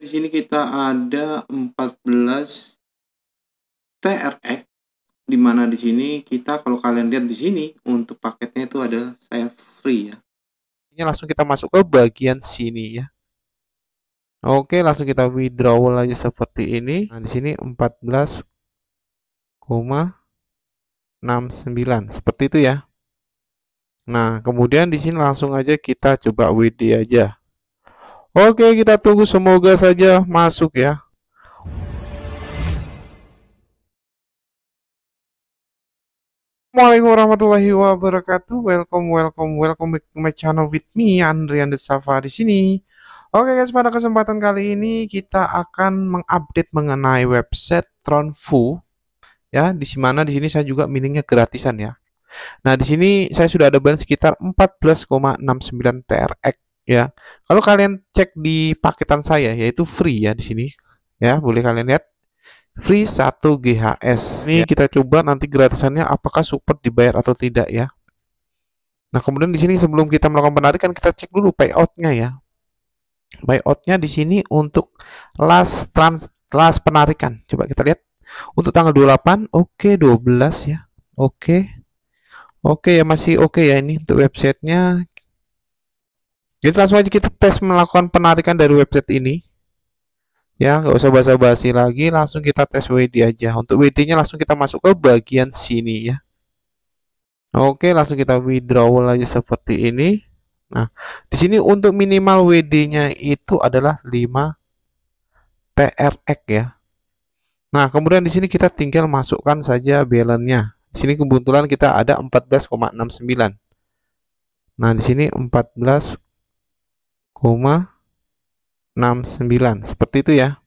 Di sini kita ada 14 TRX e, dimana di sini kita kalau kalian lihat di sini untuk paketnya itu adalah saya free ya. Ini langsung kita masuk ke bagian sini ya. Oke, langsung kita withdraw aja seperti ini. Nah, di sini koma 14,69 seperti itu ya. Nah, kemudian di sini langsung aja kita coba WD aja. Oke, kita tunggu semoga saja masuk ya. Assalamualaikum warahmatullahi wabarakatuh. Welcome, welcome, welcome back to my channel with me Andrian Desafa di sini. Oke guys, pada kesempatan kali ini kita akan mengupdate mengenai website Tronfu ya, di mana di sini saya juga miningnya gratisan ya. Nah, di sini saya sudah ada ban sekitar 14,69 TRX ya. Kalau kalian cek di paketan saya yaitu free ya di sini. Ya, boleh kalian lihat free 1 GHS. Ini ya. kita coba nanti gratisannya apakah support dibayar atau tidak ya. Nah, kemudian di sini sebelum kita melakukan penarikan kita cek dulu payoutnya ya. Payoutnya di sini untuk last trans last penarikan. Coba kita lihat. Untuk tanggal 28, oke okay, 12 ya. Oke. Okay. Oke okay, ya masih oke okay ya ini untuk websitenya jadi langsung aja kita tes melakukan penarikan dari website ini. Ya, nggak usah basa-basi lagi, langsung kita tes WD aja. Untuk WD-nya langsung kita masuk ke bagian sini ya. Oke, langsung kita withdraw aja seperti ini. Nah, di sini untuk minimal WD-nya itu adalah 5 TRX ya. Nah, kemudian di sini kita tinggal masukkan saja balance-nya. Di sini kebetulan kita ada 14,69. Nah, di sini 69 seperti itu ya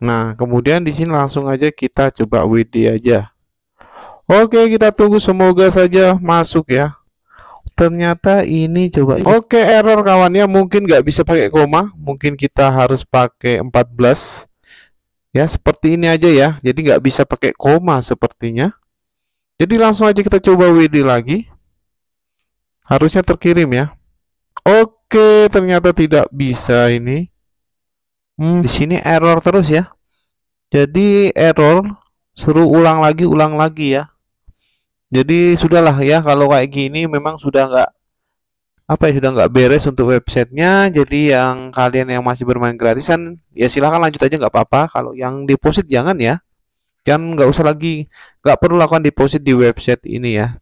nah kemudian di sini langsung aja kita coba WD aja oke kita tunggu semoga saja masuk ya ternyata ini coba oke error kawannya mungkin nggak bisa pakai koma mungkin kita harus pakai 14 ya seperti ini aja ya jadi nggak bisa pakai koma sepertinya jadi langsung aja kita coba WD lagi harusnya terkirim ya Oke, ternyata tidak bisa ini. Hmm, di sini error terus ya. Jadi error suruh ulang lagi, ulang lagi ya. Jadi sudahlah ya kalau kayak gini memang sudah nggak apa ya sudah nggak beres untuk websitenya jadi yang kalian yang masih bermain gratisan ya silahkan lanjut aja nggak apa-apa kalau yang deposit jangan ya jangan nggak usah lagi nggak perlu lakukan deposit di website ini ya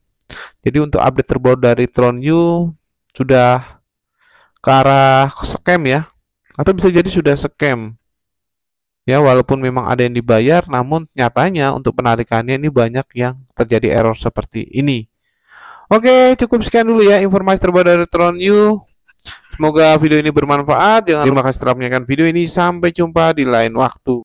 jadi untuk update terbaru dari Tron You sudah ke arah scam ya atau bisa jadi sudah scam ya walaupun memang ada yang dibayar namun nyatanya untuk penarikannya ini banyak yang terjadi error seperti ini oke cukup sekian dulu ya informasi terbaru dari Tron You semoga video ini bermanfaat jangan lupa terima kasih telah menyaksikan video ini sampai jumpa di lain waktu